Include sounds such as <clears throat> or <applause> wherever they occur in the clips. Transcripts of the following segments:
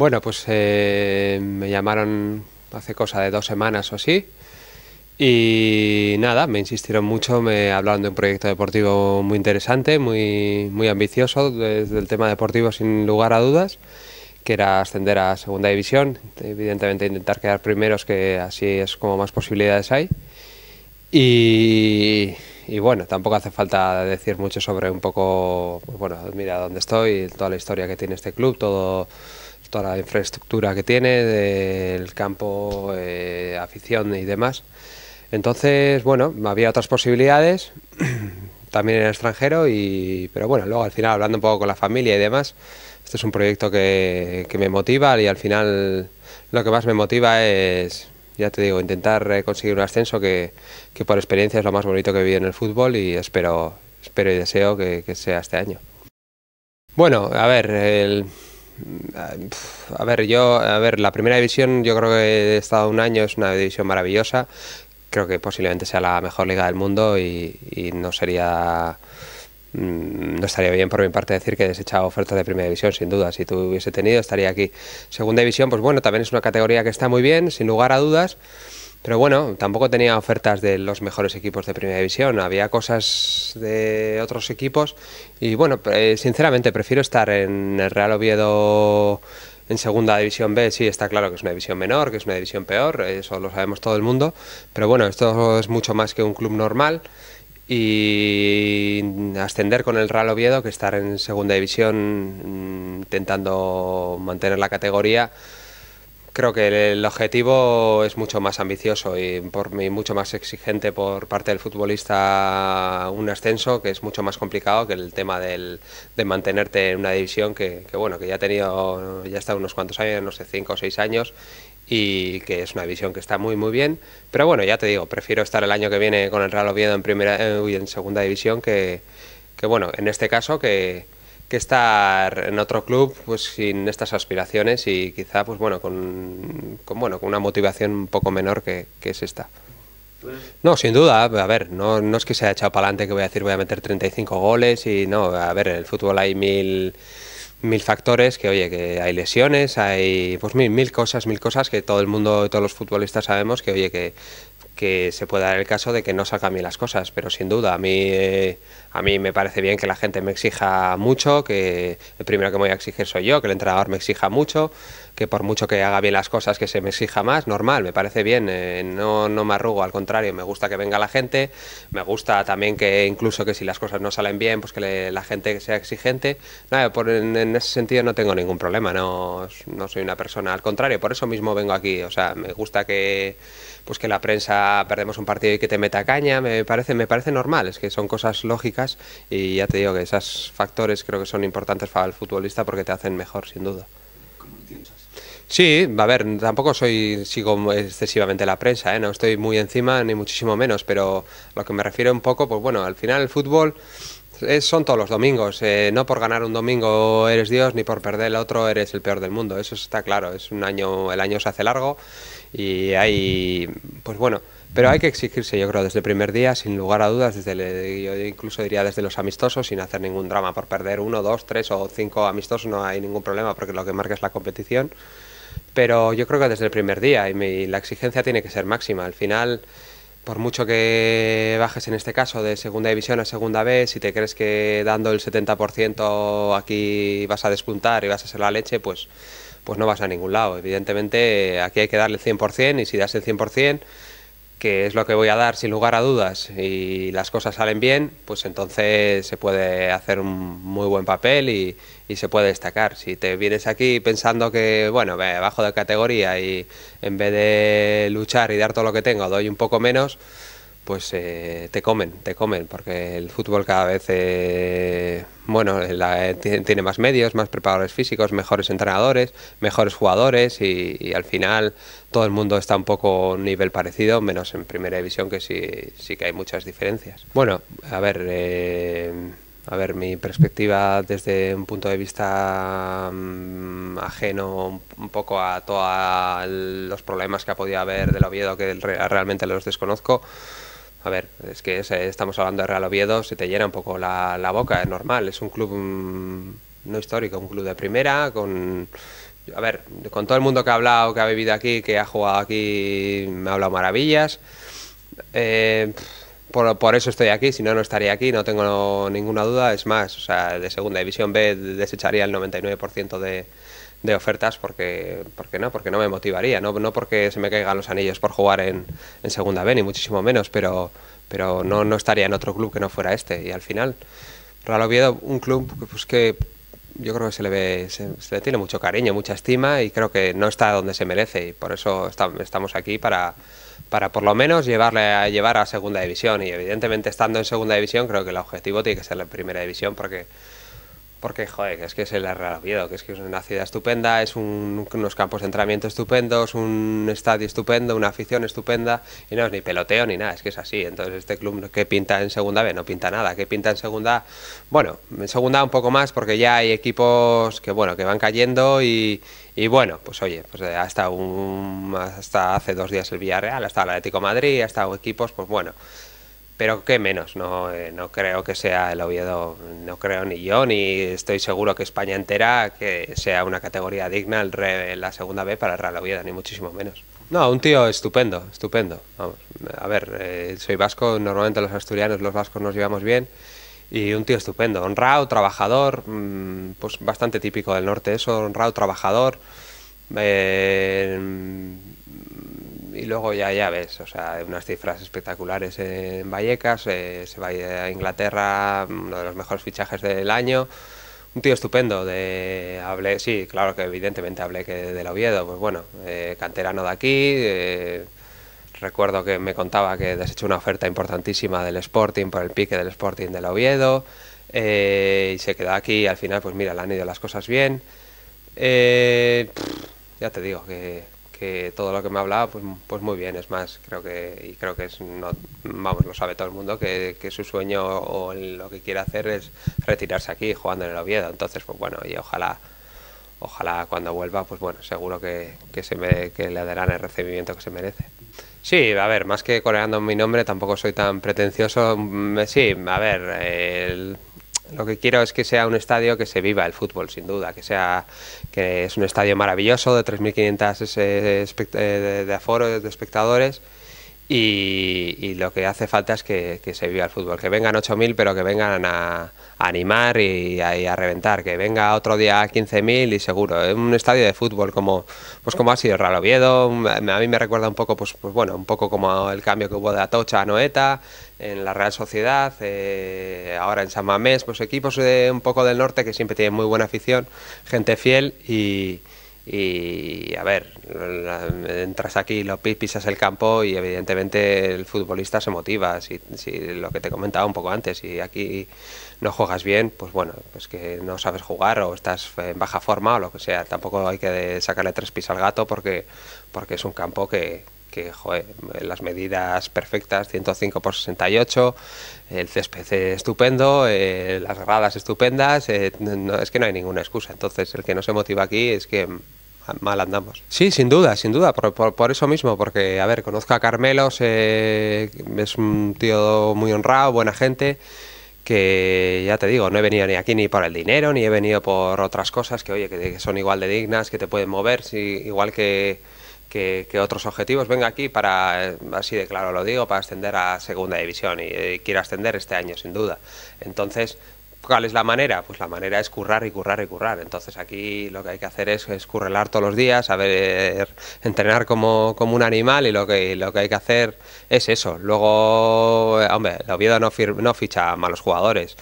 Bueno, pues eh, me llamaron hace cosa de dos semanas o así. Y nada, me insistieron mucho, me hablaron de un proyecto deportivo muy interesante, muy, muy ambicioso, desde el tema deportivo sin lugar a dudas, que era ascender a segunda división, evidentemente intentar quedar primeros, que así es como más posibilidades hay. Y, bueno, tampoco hace falta decir mucho sobre un poco, pues bueno, mira dónde estoy, toda la historia que tiene este club, todo toda la infraestructura que tiene, del campo, eh, afición y demás. Entonces, bueno, había otras posibilidades, <clears throat> también en el extranjero, y, pero bueno, luego al final hablando un poco con la familia y demás, este es un proyecto que, que me motiva y al final lo que más me motiva es, ya te digo, intentar eh, conseguir un ascenso que, que por experiencia es lo más bonito que he vivido en el fútbol y espero, espero y deseo que, que sea este año. Bueno, a ver, el, a ver, yo, a ver, la primera división yo creo que he estado un año, es una división maravillosa. Creo que posiblemente sea la mejor liga del mundo y, no sería mm, no estaría bien por mi parte decir que he desechado ofertas de primera división, sin duda. Si tú hubiese tenido, estaría aquí. Segunda división, pues bueno, también es una categoría que está muy bien, sin lugar a dudas. Pero bueno, tampoco tenía ofertas de los mejores equipos de Primera División, había cosas de otros equipos y bueno, eh, sinceramente prefiero estar en el Real Oviedo en Segunda División B, sí, está claro que es una división menor, que es una división peor, eso lo sabemos todo el mundo, pero bueno, esto es mucho más que un club normal y ascender con el Real Oviedo que estar en Segunda División mm, intentando mantener la categoría Creo que el objetivo es mucho más ambicioso y, por, mí mucho más exigente por parte del futbolista un ascenso, que es mucho más complicado que el tema del, de mantenerte en una división que, bueno que ya ha tenido ya está unos cuantos años, no sé cinco o seis años y que es una división que está muy muy bien. Pero bueno, ya te digo, prefiero estar el año que viene con el Real Oviedo en primera, eh, y en segunda división que, que bueno en este caso que que estar en otro club pues sin estas aspiraciones y quizá pues bueno con, con bueno con una motivación un poco menor que, es esta. No, sin duda, a ver, no, es que se haya echado para adelante que voy a decir voy a meter 35 goles y no, a ver, en el fútbol hay mil, mil factores que oye, que hay lesiones, hay pues mil, mil cosas, mil cosas que todo el mundo, todos los futbolistas sabemos que oye, que que se pueda dar el caso de que no salgan bien las cosas, pero sin duda, a mí, eh, a mí me parece bien que la gente me exija mucho, que el primero que me voy a exigir soy yo, que el entrenador me exija mucho, que por mucho que haga bien las cosas, que se me exija más, normal, me parece bien, eh, no, no me arrugo, al contrario, me gusta que venga la gente, me gusta también que incluso que si las cosas no salen bien, pues que la gente sea exigente, nada, por, en, ese sentido no tengo ningún problema, no, no soy una persona, al contrario, por eso mismo vengo aquí, o sea, me gusta que pues que la prensa perdemos un partido y que te meta caña, me parece, me parece normal, es que son cosas lógicas y ya te digo que esos factores creo que son importantes para el futbolista porque te hacen mejor, sin duda. Sí, a ver, tampoco soy sigo excesivamente la prensa, ¿eh? no estoy muy encima ni muchísimo menos, pero lo que me refiero un poco, pues bueno, al final el fútbol es, son todos los domingos, eh, no por ganar un domingo eres Dios ni por perder el otro eres el peor del mundo, eso está claro, es un año, el año se hace largo y hay, pues bueno, pero hay que exigirse, yo creo, desde el primer día, sin lugar a dudas, desde yo incluso diría desde los amistosos, sin hacer ningún drama por perder uno, dos, tres o cinco amistosos, no hay ningún problema porque lo que marca es la competición pero yo creo que desde el primer día y, la exigencia tiene que ser máxima. Al final, por mucho que bajes en este caso de segunda división a segunda B, si te crees que dando el 70% aquí vas a despuntar y vas a ser la leche, pues, pues no vas a ningún lado. Evidentemente, aquí hay que darle el 100% y si das el 100%, que es lo que voy a dar sin lugar a dudas, y las cosas salen bien, pues entonces se puede hacer un muy buen papel y, se puede destacar. Si te vienes aquí pensando que, bueno, bajo de categoría y en vez de luchar y dar todo lo que tengo, doy un poco menos, pues eh, te comen, te comen, porque el fútbol cada vez, eh, bueno, eh, tiene más medios, más preparadores físicos, mejores entrenadores, mejores jugadores y, al final todo el mundo está un poco a un nivel parecido, menos en primera división que sí, que hay muchas diferencias. Bueno, a ver, a ver, mi perspectiva desde un punto de vista mm, ajeno un poco a todos los problemas que ha podido haber del Oviedo, que realmente los desconozco. A ver, es que estamos hablando de Real Oviedo, se te llena un poco la, boca, es normal, es un club mm, no histórico, un club de primera, con... A ver, con todo el mundo que ha hablado, que ha vivido aquí, que ha jugado aquí, me ha hablado maravillas. Eh, por, eso estoy aquí, si no, no estaría aquí, no tengo ninguna duda. Es más, de Segunda División B desecharía el 99% de, de ofertas porque, porque no, porque no me motivaría, no, no porque se me caigan los anillos por jugar en, en segunda B, ni muchísimo menos, pero, pero no, estaría en otro club que no fuera este. Y al final, Real Oviedo, un club pues, que yo creo que se le, ve, se, tiene mucho cariño, mucha estima y creo que no está donde se merece y por eso estamos aquí para, para por lo menos llevarle a llevar a segunda división y evidentemente estando en segunda división creo que el objetivo tiene que ser la primera división porque porque, joder, es que es el Real Oviedo, que es que es una ciudad estupenda, es unos campos de entrenamiento estupendos, un estadio estupendo, una afición estupenda, y no es ni peloteo ni nada, es que es así. Entonces, este club que pinta en segunda B no pinta nada, que pinta en segunda, bueno, en segunda un poco más, porque ya hay equipos que, bueno, que van cayendo y, bueno, pues oye, pues eh, hasta, un, hasta hace dos días el Villarreal, hasta el Atlético Madrid, hasta equipos, pues bueno, pero qué menos, no, eh, no creo que sea el Oviedo, no creo ni yo, ni estoy seguro que España entera que sea una categoría digna el la segunda B para el Real Oviedo, ni muchísimo menos. No, un tío estupendo, estupendo. a ver, eh, soy vasco, normalmente los asturianos, los vascos nos llevamos bien. Y un tío estupendo, honrado, trabajador, mm, pues bastante típico del norte eso, honrado, trabajador. Eh, y luego ya, ya ves, o sea, unas cifras espectaculares en Vallecas, eh, se va a Inglaterra, uno de los mejores fichajes del año. Un tío estupendo, de hablé, sí, claro que evidentemente hablé que del Oviedo, pues bueno, eh, canterano de aquí, eh, recuerdo que me contaba que desechó una oferta importantísima del Sporting por el pique del Sporting del Oviedo, y se quedó aquí, al final pues mira, le han ido las cosas bien. ya te digo que que todo lo que me hablaba, pues, pues muy bien, es más, creo que, y creo que es, no, vamos, lo sabe todo el mundo, que, su sueño o lo que quiere hacer es retirarse aquí jugando en el Oviedo, entonces, pues bueno, y ojalá, ojalá cuando vuelva, pues bueno, seguro que, se me, que le darán el recibimiento que se merece. Sí, a ver, más que coreando mi nombre, tampoco soy tan pretencioso. Mm, sí, a ver, el, lo que quiero es que sea un estadio que se viva el fútbol, sin duda, que sea que es un estadio maravilloso de 3.500 eh, eh, de aforo de espectadores y, lo que hace falta es que, se viva el fútbol, que vengan 8.000 pero que vengan a, animar y a, reventar, que venga otro día 15.000 y seguro, un estadio de fútbol como pues como ha sido Real Oviedo, mm, a mí me recuerda un poco pues, pues bueno, un poco como el cambio que hubo de Atocha a Noeta, en la Real Sociedad, eh, ahora en San Mamés, pues equipos de un poco del norte que siempre tienen muy buena afición, gente fiel y, a ver, entras aquí, lo pisas el campo y evidentemente el futbolista se motiva, si, lo que te comentaba un poco antes, si aquí no juegas bien, pues bueno, pues que no sabes jugar o estás en baja forma o lo que sea, tampoco hay que sacarle tres pis al gato porque, porque es un campo que, que las medidas perfectas, 105 por 68, el césped estupendo, eh, las gradas estupendas, eh, es que no hay ninguna excusa. Entonces, el que no se motiva aquí es que mal andamos. Sí, sin duda, sin duda, por, eso mismo, porque, a ver, conozco a Carmelo eh, es un tío muy honrado, buena gente que ya te digo, no he venido ni aquí ni por el dinero, ni he venido por otras cosas que, oye, que, son igual de dignas, que te pueden mover, igual que, que, otros objetivos. Venga aquí para, así de claro lo digo, para ascender a segunda división y, quiero ascender este año sin duda. Entonces, ¿Cuál es la manera? Pues la manera es currar y currar y currar. Entonces aquí lo que hay que hacer es escurrelar todos los días, saber entrenar como, un animal y lo que, lo que hay que hacer es eso. Luego, eh, hombre, la Oviedo no, no ficha malos jugadores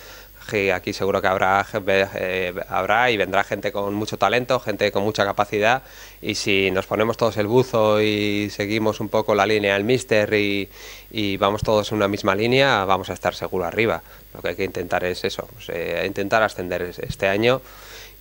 aquí seguro que habrá, eh, habrá y vendrá gente con mucho talento, gente con mucha capacidad y si nos ponemos todos el buzo y seguimos un poco la línea del Mister y, vamos todos en una misma línea, vamos a estar seguro arriba. Lo que hay que intentar es eso, pues, eh, intentar ascender este año.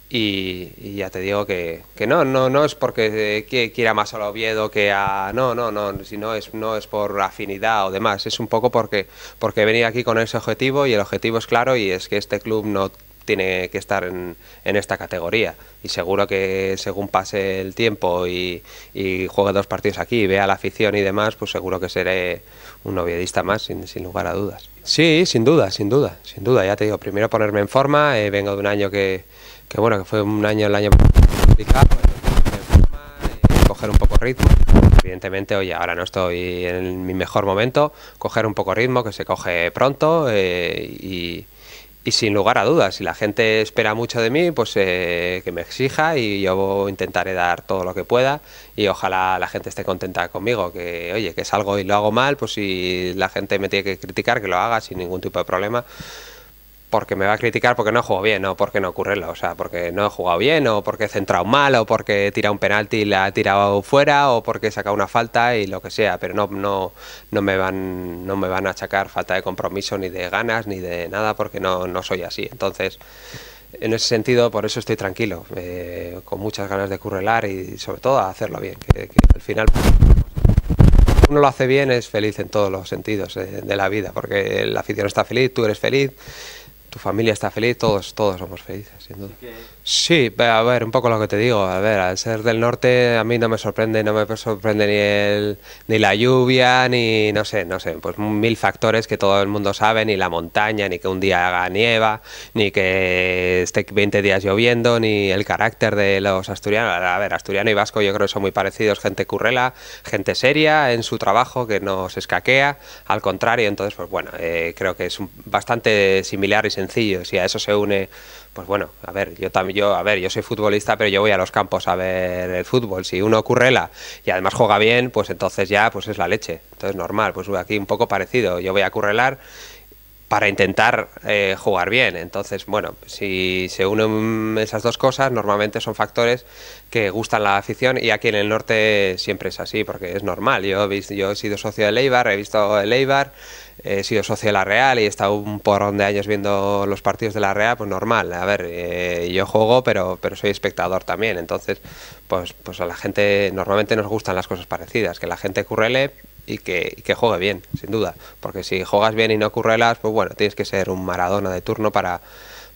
Y, ya te digo que, que, no, no, no es porque eh, quiera más al Oviedo que a no, no, no, sino es no es por afinidad o demás, es un poco porque porque he aquí con ese objetivo y el objetivo es claro y es que este club no tiene que estar en, en esta categoría y seguro que según pase el tiempo y, y juegue dos partidos aquí y vea la afición y demás, pues seguro que seré un oviedista más sin, sin lugar a dudas. Sí, sin duda, sin duda, sin duda, ya te digo, primero ponerme en forma, eh, vengo de un año que que bueno, que fue un año, el año complicado, eh, coger un poco ritmo. Evidentemente, oye, ahora no estoy en mi mejor momento, coger un poco ritmo, que se coge pronto eh, y, sin lugar a dudas, si la gente espera mucho de mí, pues eh, que me exija y yo intentaré dar todo lo que pueda y ojalá la gente esté contenta conmigo, que oye, que salgo y lo hago mal, pues si la gente me tiene que criticar, que lo haga sin ningún tipo de problema porque me va a criticar porque no he juego bien o porque no ocurre o sea, porque no he jugado bien o porque he centrado mal o porque he tirado un penalti y la he tirado fuera o porque he sacado una falta y lo que sea, pero no, no, no, me, van, no me van a achacar falta de compromiso ni de ganas ni de nada porque no, soy así. Entonces, en ese sentido, por eso estoy tranquilo, eh, con muchas ganas de currelar y sobre todo hacerlo bien, que, al final uno lo hace bien es feliz en todos los sentidos eh, de la vida, porque la afición está feliz, tú eres feliz, familia está feliz, todos, todos somos felices, Sí, a ver, un poco lo que te digo, a ver, al ser del norte a mí no me sorprende, no me sorprende ni, el, ni la lluvia, ni no sé, no sé, pues mil factores que todo el mundo sabe, ni la montaña, ni que un día haga nieva, ni que esté 20 días lloviendo, ni el carácter de los asturianos. A ver, asturiano y vasco yo creo que son muy parecidos, gente currela, gente seria en su trabajo que no se escaquea, al contrario, entonces pues bueno, eh, creo que es bastante similar y sencillo si a eso se une pues bueno, a ver, yo también, yo, a ver, yo soy futbolista, pero yo voy a los campos a ver el fútbol. Si uno currela y además juega bien, pues entonces ya, pues es la leche. Entonces normal, pues aquí un poco parecido. Yo voy a currelar para intentar eh, jugar bien. Entonces, bueno, si se unen esas dos cosas, normalmente son factores que gustan la afición y aquí en el norte siempre es así, porque es normal. Yo he, visto, yo he sido socio del Eibar, he visto el Eibar, he sido socio de la Real y he estado un porrón de años viendo los partidos de la Real, pues normal. A ver, eh, yo juego, pero, pero soy espectador también. Entonces, pues, pues a la gente normalmente nos gustan las cosas parecidas, que la gente currele y que, juegue bien, sin duda. Porque si juegas bien y no las pues bueno, tienes que ser un Maradona de turno para,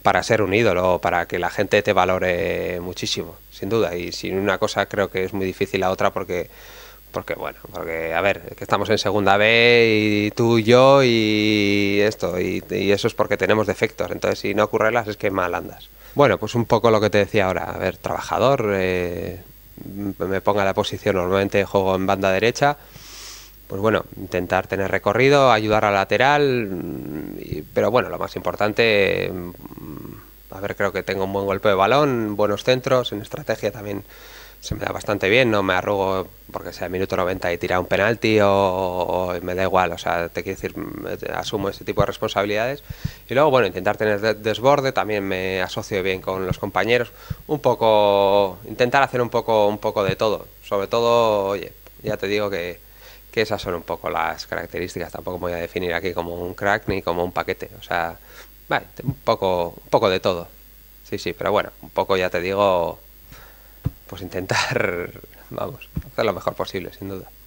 para ser un ídolo, para que la gente te valore muchísimo, sin duda. Y sin una cosa creo que es muy difícil la otra porque porque bueno, porque a ver, que estamos en segunda B y tú y yo y esto, y, eso es porque tenemos defectos, entonces si no las es que mal andas. Bueno, pues un poco lo que te decía ahora, a ver, trabajador, eh, me ponga la posición, normalmente juego en banda derecha, pues bueno, intentar tener recorrido, ayudar a lateral, mm, pero bueno, lo más importante, mm, a ver, creo que tengo un buen golpe de balón, buenos centros, en estrategia también se me da bastante bien, no me arrugo porque sea minuto 90 y tira un penalti o, me da igual, o sea, te quiero decir, mm, asumo ese tipo de responsabilidades. Y luego, bueno, intentar tener desborde, también me asocio bien con los compañeros, un poco, intentar hacer un poco, un poco de todo, sobre todo, oye, ya te digo que que esas son un poco las características. Tampoco me voy a definir aquí como un crack ni como un paquete. O sea, un poco, un poco de todo. Sí, sí, pero bueno, un poco ya te digo, pues intentar, <laughs> vamos, hacer lo mejor posible, sin duda.